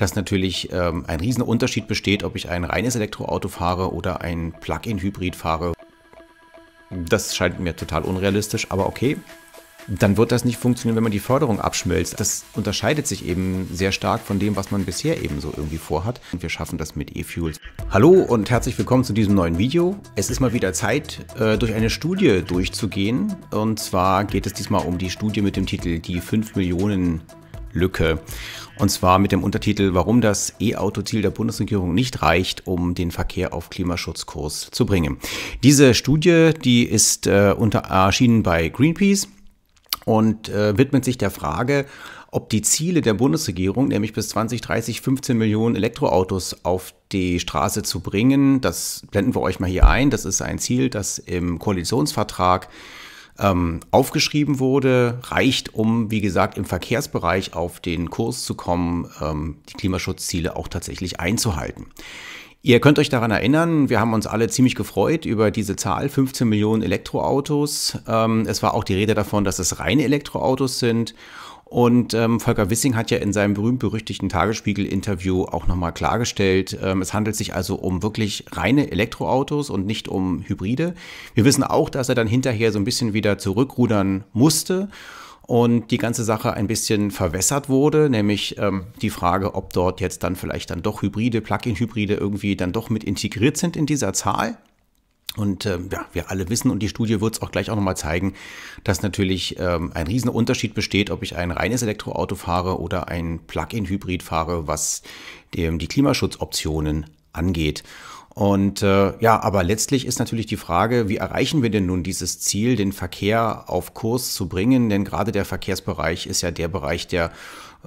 dass natürlich ähm, ein riesen Unterschied besteht, ob ich ein reines Elektroauto fahre oder ein Plug-in-Hybrid fahre. Das scheint mir total unrealistisch, aber okay. Dann wird das nicht funktionieren, wenn man die Förderung abschmilzt. Das unterscheidet sich eben sehr stark von dem, was man bisher eben so irgendwie vorhat. Und wir schaffen das mit E-Fuels. Hallo und herzlich willkommen zu diesem neuen Video. Es ist mal wieder Zeit, äh, durch eine Studie durchzugehen. Und zwar geht es diesmal um die Studie mit dem Titel Die 5 Millionen Lücke. Und zwar mit dem Untertitel, warum das E-Auto-Ziel der Bundesregierung nicht reicht, um den Verkehr auf Klimaschutzkurs zu bringen. Diese Studie, die ist äh, unter, erschienen bei Greenpeace und äh, widmet sich der Frage, ob die Ziele der Bundesregierung, nämlich bis 2030 15 Millionen Elektroautos auf die Straße zu bringen, das blenden wir euch mal hier ein. Das ist ein Ziel, das im Koalitionsvertrag ähm, aufgeschrieben wurde, reicht, um, wie gesagt, im Verkehrsbereich auf den Kurs zu kommen, ähm, die Klimaschutzziele auch tatsächlich einzuhalten. Ihr könnt euch daran erinnern, wir haben uns alle ziemlich gefreut über diese Zahl, 15 Millionen Elektroautos. Ähm, es war auch die Rede davon, dass es reine Elektroautos sind. Und ähm, Volker Wissing hat ja in seinem berühmt-berüchtigten Tagesspiegel-Interview auch nochmal klargestellt, ähm, es handelt sich also um wirklich reine Elektroautos und nicht um Hybride. Wir wissen auch, dass er dann hinterher so ein bisschen wieder zurückrudern musste und die ganze Sache ein bisschen verwässert wurde, nämlich ähm, die Frage, ob dort jetzt dann vielleicht dann doch Hybride, Plug-in-Hybride irgendwie dann doch mit integriert sind in dieser Zahl. Und äh, ja, wir alle wissen, und die Studie wird es auch gleich auch nochmal zeigen, dass natürlich ähm, ein riesiger Unterschied besteht, ob ich ein reines Elektroauto fahre oder ein Plug-in-Hybrid fahre, was dem, die Klimaschutzoptionen angeht. Und äh, ja, aber letztlich ist natürlich die Frage, wie erreichen wir denn nun dieses Ziel, den Verkehr auf Kurs zu bringen? Denn gerade der Verkehrsbereich ist ja der Bereich, der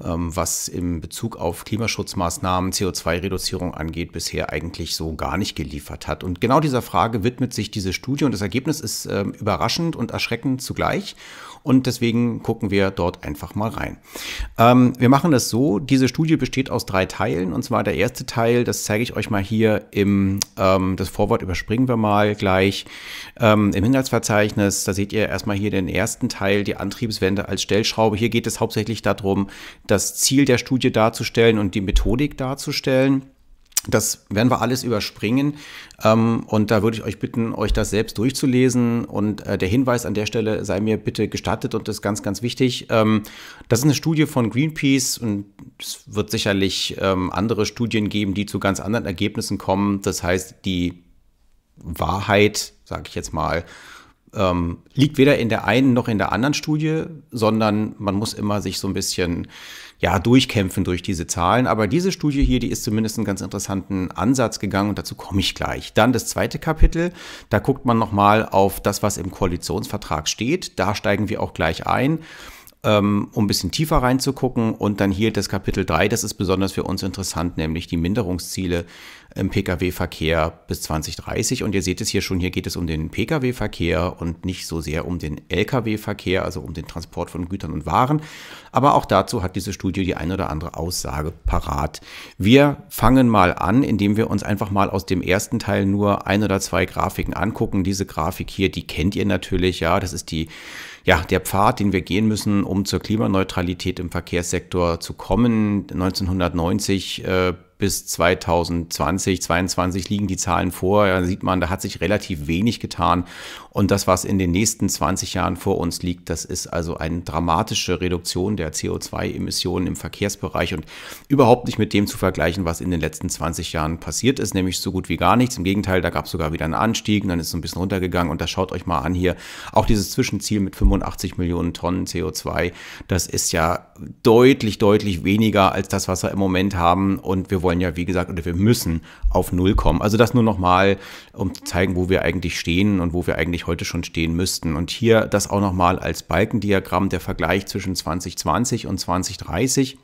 ähm, was im Bezug auf Klimaschutzmaßnahmen, CO2-Reduzierung angeht, bisher eigentlich so gar nicht geliefert hat. Und genau dieser Frage widmet sich diese Studie und das Ergebnis ist äh, überraschend und erschreckend zugleich. Und deswegen gucken wir dort einfach mal rein. Ähm, wir machen das so, diese Studie besteht aus drei Teilen. Und zwar der erste Teil, das zeige ich euch mal hier im, ähm, das Vorwort überspringen wir mal gleich, ähm, im Inhaltsverzeichnis. Da seht ihr erstmal hier den ersten Teil, die Antriebswende als Stellschraube. Hier geht es hauptsächlich darum, das Ziel der Studie darzustellen und die Methodik darzustellen. Das werden wir alles überspringen. Ähm, und da würde ich euch bitten, euch das selbst durchzulesen. Und äh, der Hinweis an der Stelle sei mir bitte gestattet und das ist ganz, ganz wichtig. Ähm, das ist eine Studie von Greenpeace und es wird sicherlich ähm, andere Studien geben, die zu ganz anderen Ergebnissen kommen. Das heißt, die Wahrheit, sage ich jetzt mal, ähm, liegt weder in der einen noch in der anderen Studie, sondern man muss immer sich so ein bisschen ja, durchkämpfen durch diese Zahlen. Aber diese Studie hier, die ist zumindest einen ganz interessanten Ansatz gegangen und dazu komme ich gleich. Dann das zweite Kapitel, da guckt man nochmal auf das, was im Koalitionsvertrag steht. Da steigen wir auch gleich ein ähm, um ein bisschen tiefer reinzugucken. Und dann hier das Kapitel 3, das ist besonders für uns interessant, nämlich die Minderungsziele im Pkw-Verkehr bis 2030. Und ihr seht es hier schon, hier geht es um den Pkw-Verkehr und nicht so sehr um den Lkw-Verkehr, also um den Transport von Gütern und Waren. Aber auch dazu hat diese Studie die eine oder andere Aussage parat. Wir fangen mal an, indem wir uns einfach mal aus dem ersten Teil nur ein oder zwei Grafiken angucken. Diese Grafik hier, die kennt ihr natürlich, ja, das ist die ja, der Pfad, den wir gehen müssen, um zur Klimaneutralität im Verkehrssektor zu kommen. 1990 äh, bis 2020, 2022 liegen die Zahlen vor. Da sieht man, da hat sich relativ wenig getan. Und das, was in den nächsten 20 Jahren vor uns liegt, das ist also eine dramatische Reduktion der CO2-Emissionen im Verkehrsbereich und überhaupt nicht mit dem zu vergleichen, was in den letzten 20 Jahren passiert ist, nämlich so gut wie gar nichts. Im Gegenteil, da gab es sogar wieder einen Anstieg und dann ist es ein bisschen runtergegangen. Und das schaut euch mal an hier. Auch dieses Zwischenziel mit 85 Millionen Tonnen CO2, das ist ja deutlich, deutlich weniger als das, was wir im Moment haben. Und wir wollen ja, wie gesagt, oder wir müssen auf Null kommen. Also das nur nochmal, um zu zeigen, wo wir eigentlich stehen und wo wir eigentlich eigentlich heute schon stehen müssten. Und hier das auch nochmal als Balkendiagramm der Vergleich zwischen 2020 und 2030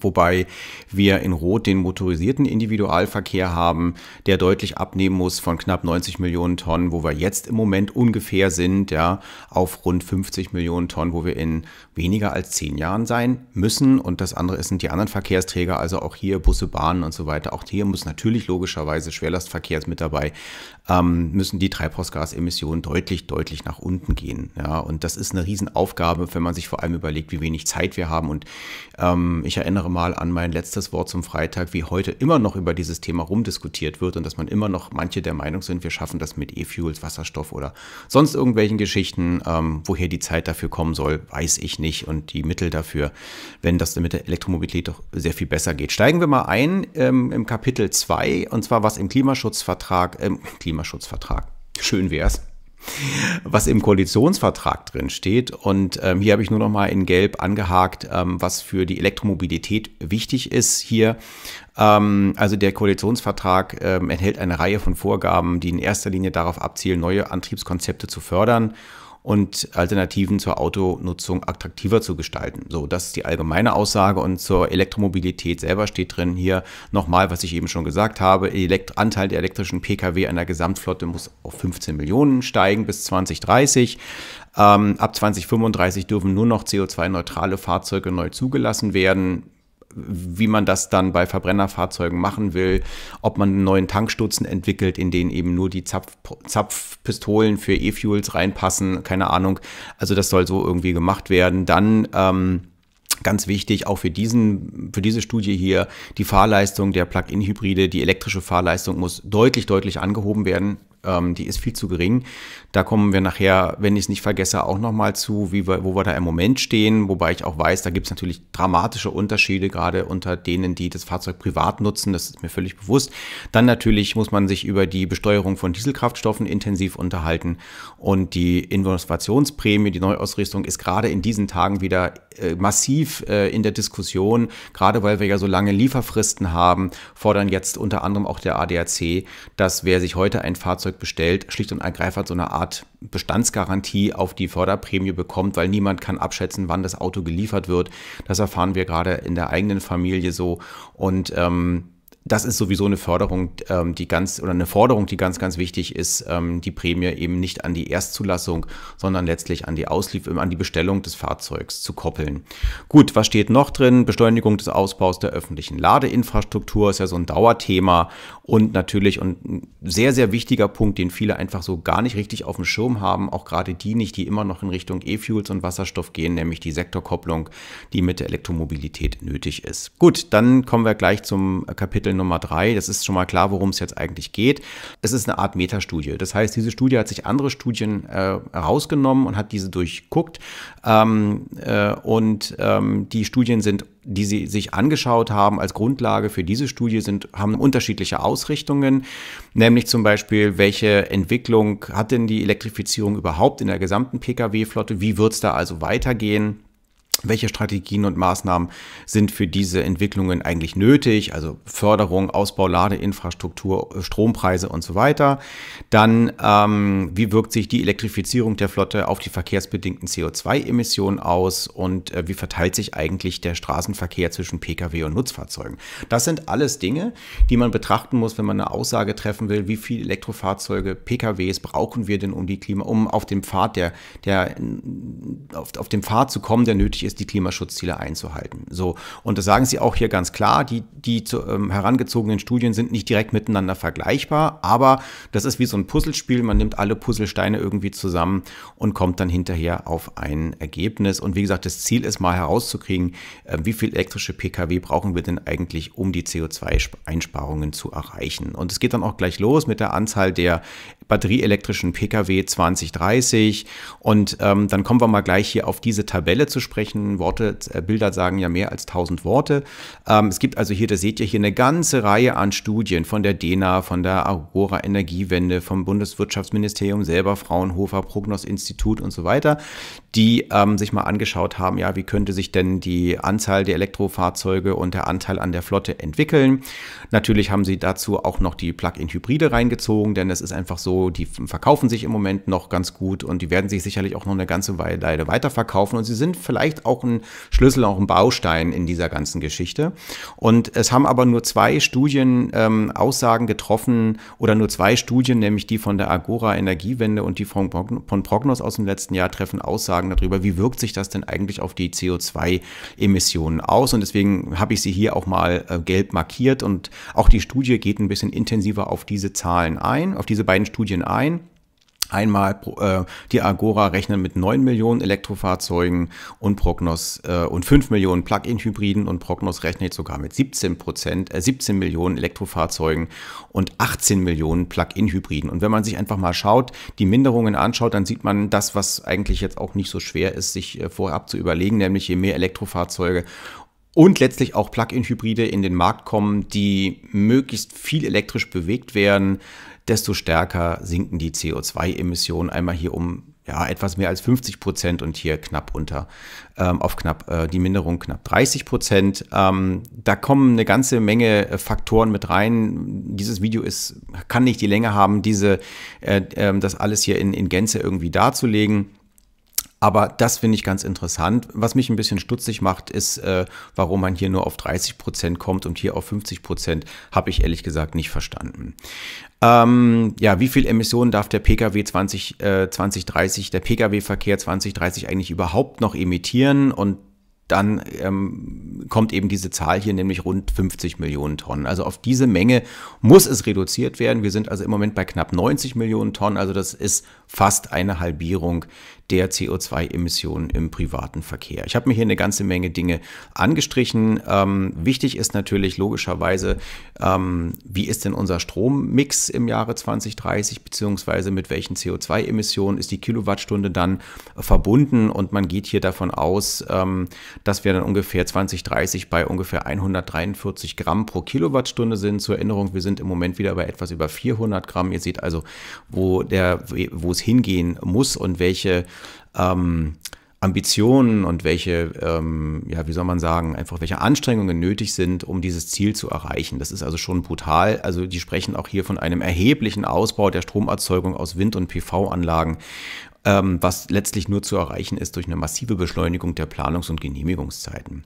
wobei wir in Rot den motorisierten Individualverkehr haben, der deutlich abnehmen muss von knapp 90 Millionen Tonnen, wo wir jetzt im Moment ungefähr sind, ja, auf rund 50 Millionen Tonnen, wo wir in weniger als zehn Jahren sein müssen. Und das andere sind die anderen Verkehrsträger, also auch hier Busse, Bahnen und so weiter. Auch hier muss natürlich logischerweise Schwerlastverkehr mit dabei, ähm, müssen die Treibhausgasemissionen deutlich, deutlich nach unten gehen. Ja, und das ist eine Riesenaufgabe, wenn man sich vor allem überlegt, wie wenig Zeit wir haben. Und ähm, ich erinnere mal an mein letztes Wort zum Freitag, wie heute immer noch über dieses Thema rumdiskutiert wird und dass man immer noch manche der Meinung sind, wir schaffen das mit E-Fuels, Wasserstoff oder sonst irgendwelchen Geschichten. Ähm, woher die Zeit dafür kommen soll, weiß ich nicht. Und die Mittel dafür, wenn das mit der Elektromobilität doch sehr viel besser geht. Steigen wir mal ein ähm, im Kapitel 2 und zwar was im Klimaschutzvertrag, im Klimaschutzvertrag, Klimaschutzvertrag. Schön wär's. Was im Koalitionsvertrag drin steht, und ähm, hier habe ich nur noch mal in Gelb angehakt, ähm, was für die Elektromobilität wichtig ist hier. Ähm, also der Koalitionsvertrag ähm, enthält eine Reihe von Vorgaben, die in erster Linie darauf abzielen, neue Antriebskonzepte zu fördern und Alternativen zur Autonutzung attraktiver zu gestalten. So, das ist die allgemeine Aussage und zur Elektromobilität selber steht drin hier nochmal, was ich eben schon gesagt habe, Elekt Anteil der elektrischen Pkw an der Gesamtflotte muss auf 15 Millionen steigen bis 2030. Ähm, ab 2035 dürfen nur noch CO2-neutrale Fahrzeuge neu zugelassen werden wie man das dann bei Verbrennerfahrzeugen machen will, ob man einen neuen Tankstutzen entwickelt, in den eben nur die Zapf Zapfpistolen für E-Fuels reinpassen, keine Ahnung. Also das soll so irgendwie gemacht werden. Dann ähm, Ganz wichtig, auch für, diesen, für diese Studie hier, die Fahrleistung der Plug-in-Hybride, die elektrische Fahrleistung muss deutlich, deutlich angehoben werden ähm, die ist viel zu gering. Da kommen wir nachher, wenn ich es nicht vergesse, auch nochmal zu, wie wir, wo wir da im Moment stehen. Wobei ich auch weiß, da gibt es natürlich dramatische Unterschiede, gerade unter denen, die das Fahrzeug privat nutzen. Das ist mir völlig bewusst. Dann natürlich muss man sich über die Besteuerung von Dieselkraftstoffen intensiv unterhalten. Und die Innovationsprämie, die Neuausrüstung ist gerade in diesen Tagen wieder äh, massiv äh, in der Diskussion. Gerade weil wir ja so lange Lieferfristen haben, fordern jetzt unter anderem auch der ADAC, dass wer sich heute ein Fahrzeug Flugzeug bestellt, schlicht und ergreifend so eine Art Bestandsgarantie auf die Förderprämie bekommt, weil niemand kann abschätzen, wann das Auto geliefert wird. Das erfahren wir gerade in der eigenen Familie so. Und ähm, das ist sowieso eine Förderung, ähm, die ganz oder eine Forderung, die ganz, ganz wichtig ist, ähm, die Prämie eben nicht an die Erstzulassung, sondern letztlich an die Auslief, an die Bestellung des Fahrzeugs zu koppeln. Gut, was steht noch drin? Beschleunigung des Ausbaus der öffentlichen Ladeinfrastruktur ist ja so ein Dauerthema und natürlich und ein sehr, sehr wichtiger Punkt, den viele einfach so gar nicht richtig auf dem Schirm haben, auch gerade die nicht, die immer noch in Richtung E-Fuels und Wasserstoff gehen, nämlich die Sektorkopplung, die mit der Elektromobilität nötig ist. Gut, dann kommen wir gleich zum Kapitel Nummer 3. Das ist schon mal klar, worum es jetzt eigentlich geht. Es ist eine Art Metastudie. Das heißt, diese Studie hat sich andere Studien äh, herausgenommen und hat diese durchguckt. Ähm, äh, und ähm, die Studien sind die sie sich angeschaut haben als Grundlage für diese Studie sind, haben unterschiedliche Ausrichtungen, nämlich zum Beispiel, welche Entwicklung hat denn die Elektrifizierung überhaupt in der gesamten Pkw-Flotte, wie wird es da also weitergehen? welche Strategien und Maßnahmen sind für diese Entwicklungen eigentlich nötig, also Förderung, Ausbau, Ladeinfrastruktur, Strompreise und so weiter. Dann, ähm, wie wirkt sich die Elektrifizierung der Flotte auf die verkehrsbedingten CO2-Emissionen aus und äh, wie verteilt sich eigentlich der Straßenverkehr zwischen Pkw und Nutzfahrzeugen? Das sind alles Dinge, die man betrachten muss, wenn man eine Aussage treffen will, wie viele Elektrofahrzeuge, Pkws brauchen wir denn um die Klima, um auf dem Pfad der, der auf, auf dem Pfad zu kommen, der nötig ist, ist, die Klimaschutzziele einzuhalten. So. Und das sagen sie auch hier ganz klar. Die, die zu, ähm, herangezogenen Studien sind nicht direkt miteinander vergleichbar, aber das ist wie so ein Puzzlespiel. Man nimmt alle Puzzlesteine irgendwie zusammen und kommt dann hinterher auf ein Ergebnis. Und wie gesagt, das Ziel ist mal herauszukriegen, äh, wie viel elektrische Pkw brauchen wir denn eigentlich, um die CO2-Einsparungen zu erreichen. Und es geht dann auch gleich los mit der Anzahl der batterieelektrischen Pkw 2030. Und ähm, dann kommen wir mal gleich hier auf diese Tabelle zu sprechen denn Worte, äh, Bilder sagen ja mehr als tausend Worte. Ähm, es gibt also hier, das seht ihr hier, eine ganze Reihe an Studien von der DENA, von der Aurora Energiewende, vom Bundeswirtschaftsministerium selber, Fraunhofer, Prognos Institut und so weiter, die ähm, sich mal angeschaut haben, ja, wie könnte sich denn die Anzahl der Elektrofahrzeuge und der Anteil an der Flotte entwickeln. Natürlich haben sie dazu auch noch die Plug-in-Hybride reingezogen, denn es ist einfach so, die verkaufen sich im Moment noch ganz gut und die werden sich sicherlich auch noch eine ganze Weile weiterverkaufen und sie sind vielleicht auch ein Schlüssel, auch ein Baustein in dieser ganzen Geschichte. Und es haben aber nur zwei Studien ähm, Aussagen getroffen oder nur zwei Studien, nämlich die von der Agora Energiewende und die von, von Prognos aus dem letzten Jahr treffen Aussagen darüber, wie wirkt sich das denn eigentlich auf die CO2-Emissionen aus. Und deswegen habe ich sie hier auch mal äh, gelb markiert und auch die Studie geht ein bisschen intensiver auf diese Zahlen ein, auf diese beiden Studien ein. Einmal äh, die Agora rechnet mit 9 Millionen Elektrofahrzeugen und Prognos äh, und 5 Millionen Plug-in-Hybriden und Prognos rechnet sogar mit 17 Prozent, äh, 17 Millionen Elektrofahrzeugen und 18 Millionen Plug-in-Hybriden. Und wenn man sich einfach mal schaut, die Minderungen anschaut, dann sieht man das, was eigentlich jetzt auch nicht so schwer ist, sich äh, vorab zu überlegen, nämlich je mehr Elektrofahrzeuge und letztlich auch Plug-in-Hybride in den Markt kommen, die möglichst viel elektrisch bewegt werden, desto stärker sinken die CO2-Emissionen einmal hier um ja, etwas mehr als 50 Prozent und hier knapp unter, ähm, auf knapp, äh, die Minderung knapp 30 Prozent. Ähm, da kommen eine ganze Menge äh, Faktoren mit rein. Dieses Video ist, kann nicht die Länge haben, diese, äh, äh, das alles hier in, in Gänze irgendwie darzulegen. Aber das finde ich ganz interessant. Was mich ein bisschen stutzig macht, ist, äh, warum man hier nur auf 30 Prozent kommt und hier auf 50 Prozent, habe ich ehrlich gesagt nicht verstanden. Ähm, ja, wie viel Emissionen darf der Pkw 20, äh, 2030, der Pkw-Verkehr 2030 eigentlich überhaupt noch emittieren? Und dann ähm, kommt eben diese Zahl hier, nämlich rund 50 Millionen Tonnen. Also auf diese Menge muss es reduziert werden. Wir sind also im Moment bei knapp 90 Millionen Tonnen. Also das ist fast eine Halbierung der CO2-Emissionen im privaten Verkehr. Ich habe mir hier eine ganze Menge Dinge angestrichen. Ähm, wichtig ist natürlich logischerweise, ähm, wie ist denn unser Strommix im Jahre 2030, beziehungsweise mit welchen CO2-Emissionen ist die Kilowattstunde dann verbunden und man geht hier davon aus, ähm, dass wir dann ungefähr 2030 bei ungefähr 143 Gramm pro Kilowattstunde sind. Zur Erinnerung, wir sind im Moment wieder bei etwas über 400 Gramm. Ihr seht also, wo, der, wo es hingehen muss und welche... Ähm, Ambitionen und welche, ähm, ja, wie soll man sagen, einfach welche Anstrengungen nötig sind, um dieses Ziel zu erreichen. Das ist also schon brutal. Also die sprechen auch hier von einem erheblichen Ausbau der Stromerzeugung aus Wind- und PV-Anlagen ähm, was letztlich nur zu erreichen ist durch eine massive Beschleunigung der Planungs- und Genehmigungszeiten.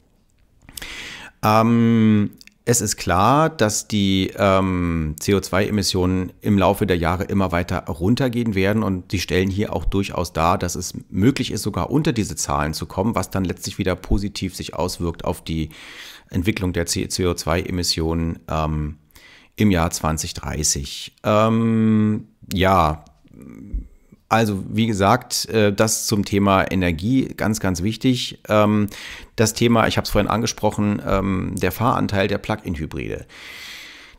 Ähm, es ist klar, dass die ähm, CO2-Emissionen im Laufe der Jahre immer weiter runtergehen werden und sie stellen hier auch durchaus dar, dass es möglich ist, sogar unter diese Zahlen zu kommen, was dann letztlich wieder positiv sich auswirkt auf die Entwicklung der CO2-Emissionen ähm, im Jahr 2030. Ähm, ja, also wie gesagt, äh, das zum Thema Energie, ganz, ganz wichtig. Ähm, das Thema, ich habe es vorhin angesprochen, ähm, der Fahranteil der Plug-in-Hybride.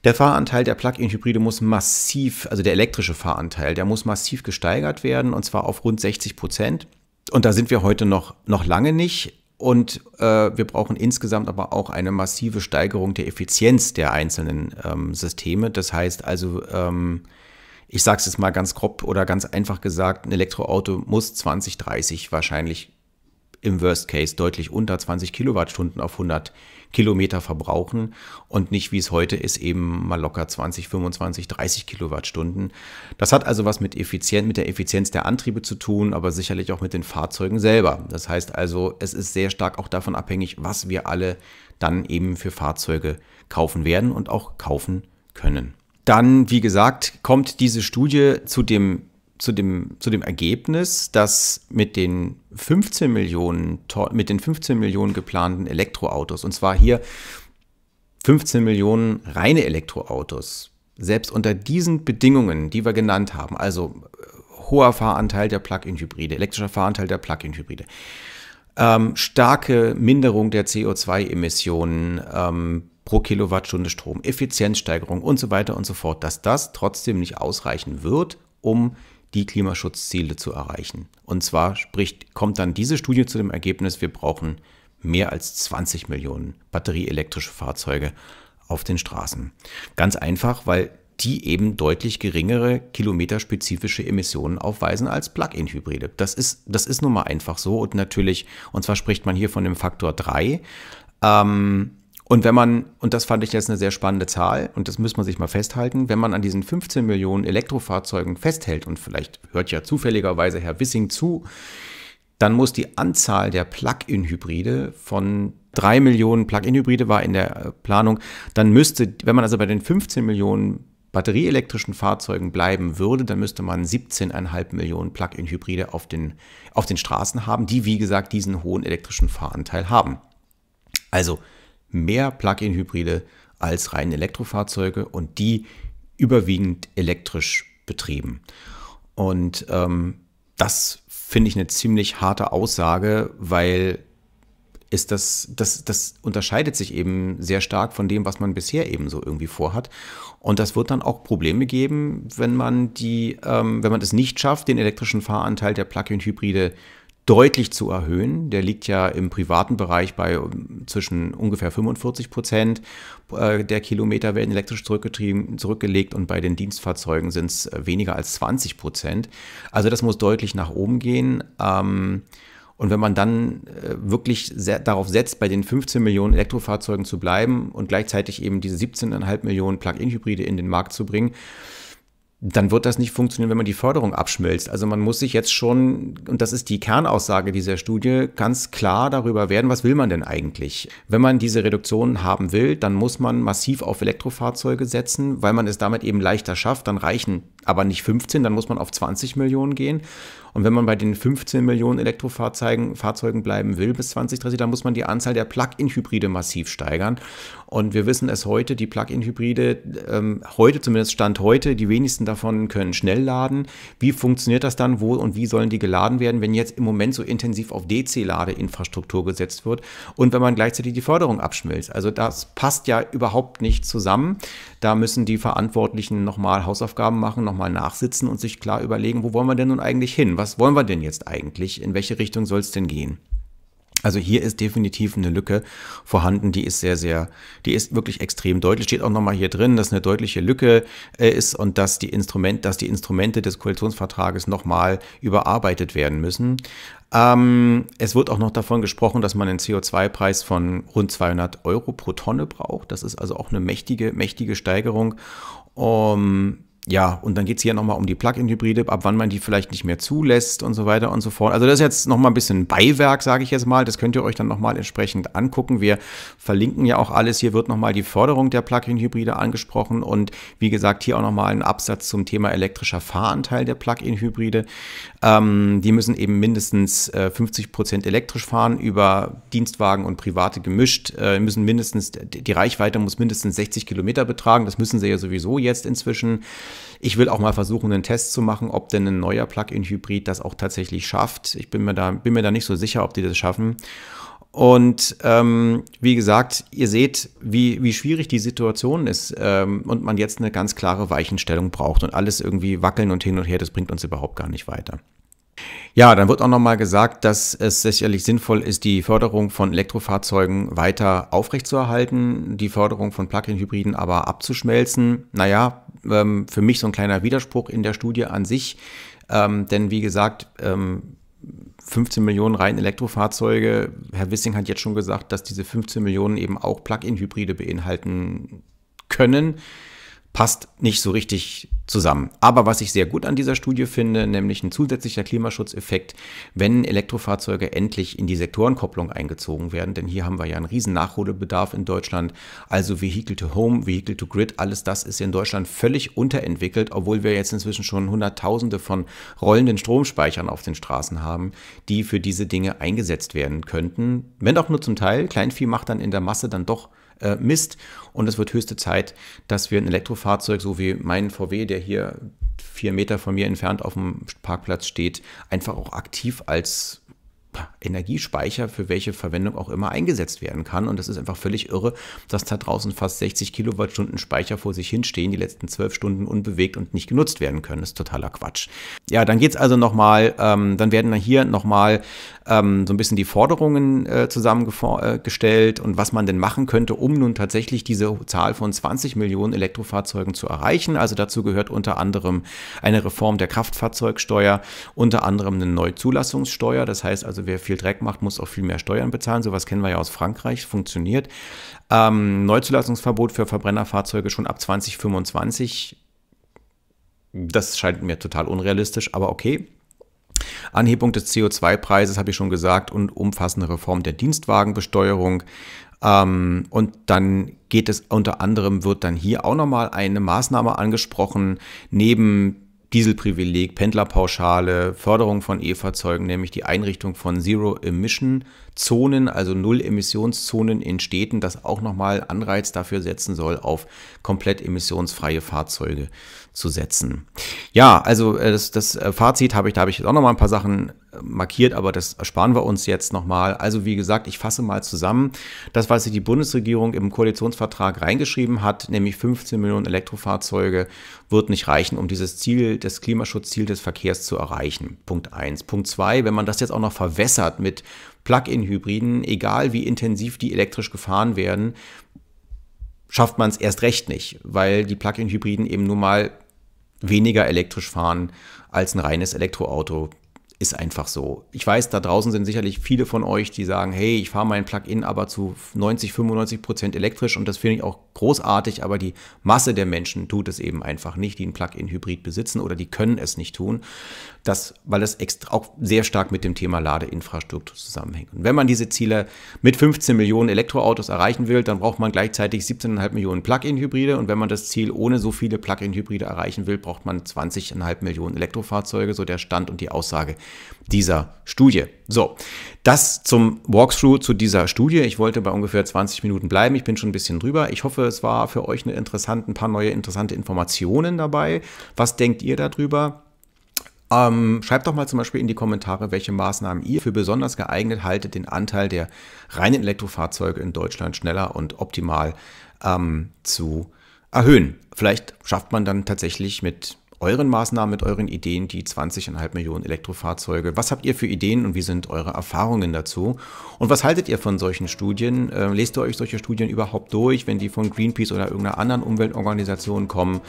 Der Fahranteil der Plug-in-Hybride muss massiv, also der elektrische Fahranteil, der muss massiv gesteigert werden und zwar auf rund 60 Prozent. Und da sind wir heute noch, noch lange nicht. Und äh, wir brauchen insgesamt aber auch eine massive Steigerung der Effizienz der einzelnen ähm, Systeme. Das heißt also ähm, ich sage es jetzt mal ganz grob oder ganz einfach gesagt, ein Elektroauto muss 2030 wahrscheinlich im Worst Case deutlich unter 20 Kilowattstunden auf 100 Kilometer verbrauchen und nicht wie es heute ist, eben mal locker 20, 25, 30 Kilowattstunden. Das hat also was mit Effizienz, mit der Effizienz der Antriebe zu tun, aber sicherlich auch mit den Fahrzeugen selber. Das heißt also, es ist sehr stark auch davon abhängig, was wir alle dann eben für Fahrzeuge kaufen werden und auch kaufen können dann, wie gesagt, kommt diese Studie zu dem, zu dem, zu dem Ergebnis, dass mit den 15 Millionen, mit den 15 Millionen geplanten Elektroautos, und zwar hier 15 Millionen reine Elektroautos, selbst unter diesen Bedingungen, die wir genannt haben, also äh, hoher Fahranteil der Plug-in-Hybride, elektrischer Fahranteil der Plug-in-Hybride, ähm, starke Minderung der CO2-Emissionen, ähm, pro Kilowattstunde Strom, Effizienzsteigerung und so weiter und so fort, dass das trotzdem nicht ausreichen wird, um die Klimaschutzziele zu erreichen. Und zwar spricht, kommt dann diese Studie zu dem Ergebnis, wir brauchen mehr als 20 Millionen batterieelektrische Fahrzeuge auf den Straßen. Ganz einfach, weil die eben deutlich geringere kilometerspezifische Emissionen aufweisen als Plug-in-Hybride. Das ist, das ist nun mal einfach so und natürlich, und zwar spricht man hier von dem Faktor 3. Ähm, und wenn man, und das fand ich jetzt eine sehr spannende Zahl, und das muss man sich mal festhalten, wenn man an diesen 15 Millionen Elektrofahrzeugen festhält, und vielleicht hört ja zufälligerweise Herr Wissing zu, dann muss die Anzahl der Plug-in-Hybride von 3 Millionen Plug-in-Hybride war in der äh, Planung, dann müsste, wenn man also bei den 15 Millionen batterieelektrischen Fahrzeugen bleiben würde, dann müsste man 17,5 Millionen Plug-in-Hybride auf den, auf den Straßen haben, die, wie gesagt, diesen hohen elektrischen Fahranteil haben. Also mehr Plug-in-Hybride als rein Elektrofahrzeuge und die überwiegend elektrisch betrieben. Und ähm, das finde ich eine ziemlich harte Aussage, weil ist das, das, das unterscheidet sich eben sehr stark von dem, was man bisher eben so irgendwie vorhat. Und das wird dann auch Probleme geben, wenn man die, ähm, wenn man es nicht schafft, den elektrischen Fahranteil der Plug-in-Hybride deutlich zu erhöhen. Der liegt ja im privaten Bereich bei ähm, zwischen ungefähr 45 Prozent äh, der Kilometer werden elektrisch zurückgetrieben, zurückgelegt und bei den Dienstfahrzeugen sind es äh, weniger als 20 Prozent. Also das muss deutlich nach oben gehen. Ähm, und wenn man dann äh, wirklich darauf setzt, bei den 15 Millionen Elektrofahrzeugen zu bleiben und gleichzeitig eben diese 17,5 Millionen Plug-in-Hybride in den Markt zu bringen, dann wird das nicht funktionieren, wenn man die Förderung abschmilzt. Also man muss sich jetzt schon, und das ist die Kernaussage dieser Studie, ganz klar darüber werden, was will man denn eigentlich? Wenn man diese Reduktionen haben will, dann muss man massiv auf Elektrofahrzeuge setzen, weil man es damit eben leichter schafft. Dann reichen aber nicht 15, dann muss man auf 20 Millionen gehen. Und wenn man bei den 15 Millionen Elektrofahrzeugen bleiben will bis 2030, dann muss man die Anzahl der Plug-in-Hybride massiv steigern. Und wir wissen es heute, die Plug-in-Hybride, ähm, heute zumindest Stand heute, die wenigsten davon können schnell laden. Wie funktioniert das dann? Wo und wie sollen die geladen werden, wenn jetzt im Moment so intensiv auf DC-Ladeinfrastruktur gesetzt wird und wenn man gleichzeitig die Förderung abschmilzt? Also das passt ja überhaupt nicht zusammen. Da müssen die Verantwortlichen nochmal Hausaufgaben machen, nochmal nachsitzen und sich klar überlegen, wo wollen wir denn nun eigentlich hin? was wollen wir denn jetzt eigentlich, in welche Richtung soll es denn gehen? Also hier ist definitiv eine Lücke vorhanden, die ist sehr, sehr, die ist wirklich extrem deutlich. Steht auch nochmal hier drin, dass eine deutliche Lücke äh, ist und dass die, Instrument, dass die Instrumente des Koalitionsvertrages nochmal überarbeitet werden müssen. Ähm, es wird auch noch davon gesprochen, dass man einen CO2-Preis von rund 200 Euro pro Tonne braucht. Das ist also auch eine mächtige, mächtige Steigerung. Um, ja, und dann geht's hier nochmal um die Plug-in-Hybride, ab wann man die vielleicht nicht mehr zulässt und so weiter und so fort. Also das ist jetzt nochmal ein bisschen Beiwerk, sage ich jetzt mal. Das könnt ihr euch dann nochmal entsprechend angucken. Wir verlinken ja auch alles. Hier wird nochmal die Förderung der Plug-in-Hybride angesprochen und wie gesagt, hier auch nochmal ein Absatz zum Thema elektrischer Fahranteil der Plug-in-Hybride. Ähm, die müssen eben mindestens äh, 50 Prozent elektrisch fahren, über Dienstwagen und Private gemischt, äh, müssen mindestens, die Reichweite muss mindestens 60 Kilometer betragen. Das müssen sie ja sowieso jetzt inzwischen. Ich will auch mal versuchen, einen Test zu machen, ob denn ein neuer Plug-in-Hybrid das auch tatsächlich schafft. Ich bin mir da, bin mir da nicht so sicher, ob die das schaffen. Und ähm, wie gesagt, ihr seht, wie, wie schwierig die Situation ist ähm, und man jetzt eine ganz klare Weichenstellung braucht und alles irgendwie wackeln und hin und her, das bringt uns überhaupt gar nicht weiter. Ja, dann wird auch nochmal gesagt, dass es sicherlich sinnvoll ist, die Förderung von Elektrofahrzeugen weiter aufrechtzuerhalten, die Förderung von Plug-in-Hybriden aber abzuschmelzen. Naja, ähm, für mich so ein kleiner Widerspruch in der Studie an sich, ähm, denn wie gesagt, 15 ähm, Millionen rein Elektrofahrzeuge. Herr Wissing hat jetzt schon gesagt, dass diese 15 Millionen eben auch Plug-in-Hybride beinhalten können passt nicht so richtig zusammen. Aber was ich sehr gut an dieser Studie finde, nämlich ein zusätzlicher Klimaschutzeffekt, wenn Elektrofahrzeuge endlich in die Sektorenkopplung eingezogen werden, denn hier haben wir ja einen riesen Nachholbedarf in Deutschland. Also Vehicle to Home, Vehicle to Grid, alles das ist in Deutschland völlig unterentwickelt, obwohl wir jetzt inzwischen schon hunderttausende von rollenden Stromspeichern auf den Straßen haben, die für diese Dinge eingesetzt werden könnten. Wenn auch nur zum Teil, Kleinvieh macht dann in der Masse dann doch äh, misst. Und es wird höchste Zeit, dass wir ein Elektrofahrzeug, so wie mein VW, der hier vier Meter von mir entfernt auf dem Parkplatz steht, einfach auch aktiv als Energiespeicher für welche Verwendung auch immer eingesetzt werden kann. Und das ist einfach völlig irre, dass da draußen fast 60 Kilowattstunden Speicher vor sich hinstehen, die letzten zwölf Stunden unbewegt und nicht genutzt werden können. Das ist totaler Quatsch. Ja, dann geht es also nochmal, ähm, dann werden hier nochmal ähm, so ein bisschen die Forderungen äh, zusammengestellt äh, und was man denn machen könnte, um nun tatsächlich diese Zahl von 20 Millionen Elektrofahrzeugen zu erreichen. Also dazu gehört unter anderem eine Reform der Kraftfahrzeugsteuer, unter anderem eine Neuzulassungssteuer. Das heißt also, wir wer viel Dreck macht, muss auch viel mehr Steuern bezahlen. Sowas kennen wir ja aus Frankreich, funktioniert. Ähm, Neuzulassungsverbot für Verbrennerfahrzeuge schon ab 2025. Das scheint mir total unrealistisch, aber okay. Anhebung des CO2-Preises, habe ich schon gesagt, und umfassende Reform der Dienstwagenbesteuerung. Ähm, und dann geht es unter anderem, wird dann hier auch nochmal eine Maßnahme angesprochen, neben Dieselprivileg, Pendlerpauschale, Förderung von E-Fahrzeugen, nämlich die Einrichtung von Zero-Emission-Zonen, also Null-Emissionszonen in Städten, das auch nochmal Anreiz dafür setzen soll auf komplett emissionsfreie Fahrzeuge zu setzen. Ja, also äh, das, das äh, Fazit habe ich, da habe ich jetzt auch nochmal ein paar Sachen äh, markiert, aber das ersparen wir uns jetzt nochmal. Also wie gesagt, ich fasse mal zusammen. Das, was sich die Bundesregierung im Koalitionsvertrag reingeschrieben hat, nämlich 15 Millionen Elektrofahrzeuge, wird nicht reichen, um dieses Ziel, das Klimaschutzziel des Verkehrs zu erreichen. Punkt eins. Punkt zwei, wenn man das jetzt auch noch verwässert mit Plug-in-Hybriden, egal wie intensiv die elektrisch gefahren werden, schafft man es erst recht nicht, weil die Plug-in-Hybriden eben nun mal weniger elektrisch fahren als ein reines Elektroauto. Ist einfach so. Ich weiß, da draußen sind sicherlich viele von euch, die sagen, hey, ich fahre meinen Plug-in aber zu 90, 95 Prozent elektrisch und das finde ich auch großartig, aber die Masse der Menschen tut es eben einfach nicht, die einen Plug-in-Hybrid besitzen oder die können es nicht tun das, weil das extra, auch sehr stark mit dem Thema Ladeinfrastruktur zusammenhängt. Und wenn man diese Ziele mit 15 Millionen Elektroautos erreichen will, dann braucht man gleichzeitig 17,5 Millionen Plug-in-Hybride. Und wenn man das Ziel ohne so viele Plug-in-Hybride erreichen will, braucht man 20,5 Millionen Elektrofahrzeuge, so der Stand und die Aussage dieser Studie. So, das zum Walkthrough zu dieser Studie. Ich wollte bei ungefähr 20 Minuten bleiben. Ich bin schon ein bisschen drüber. Ich hoffe, es war für euch eine interessante, ein paar neue interessante Informationen dabei. Was denkt ihr darüber? Ähm, schreibt doch mal zum Beispiel in die Kommentare, welche Maßnahmen ihr für besonders geeignet haltet, den Anteil der reinen Elektrofahrzeuge in Deutschland schneller und optimal ähm, zu erhöhen. Vielleicht schafft man dann tatsächlich mit euren Maßnahmen, mit euren Ideen, die 20,5 Millionen Elektrofahrzeuge. Was habt ihr für Ideen und wie sind eure Erfahrungen dazu? Und was haltet ihr von solchen Studien? Ähm, lest ihr euch solche Studien überhaupt durch, wenn die von Greenpeace oder irgendeiner anderen Umweltorganisation kommen?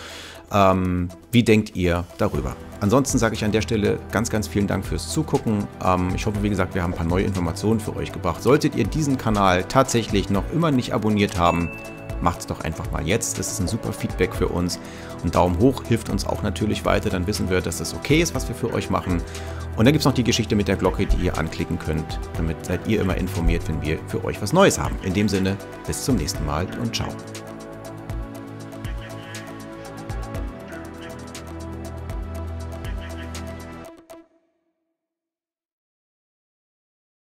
Ähm, wie denkt ihr darüber? Ansonsten sage ich an der Stelle ganz, ganz vielen Dank fürs Zugucken. Ähm, ich hoffe, wie gesagt, wir haben ein paar neue Informationen für euch gebracht. Solltet ihr diesen Kanal tatsächlich noch immer nicht abonniert haben, macht es doch einfach mal jetzt. Das ist ein super Feedback für uns. Und Daumen hoch hilft uns auch natürlich weiter. Dann wissen wir, dass das okay ist, was wir für euch machen. Und dann gibt es noch die Geschichte mit der Glocke, die ihr anklicken könnt. Damit seid ihr immer informiert, wenn wir für euch was Neues haben. In dem Sinne, bis zum nächsten Mal und ciao.